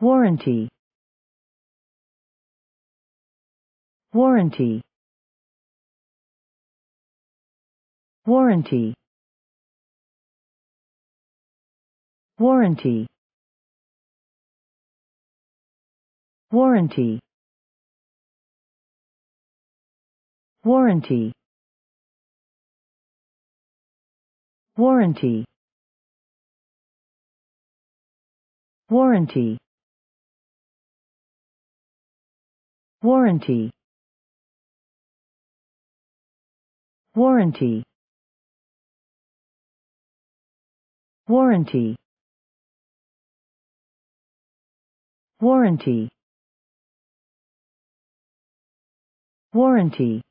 warranty warranty warranty warranty warranty warranty warranty warranty Warranty. Warranty. Warranty. Warranty. Warranty.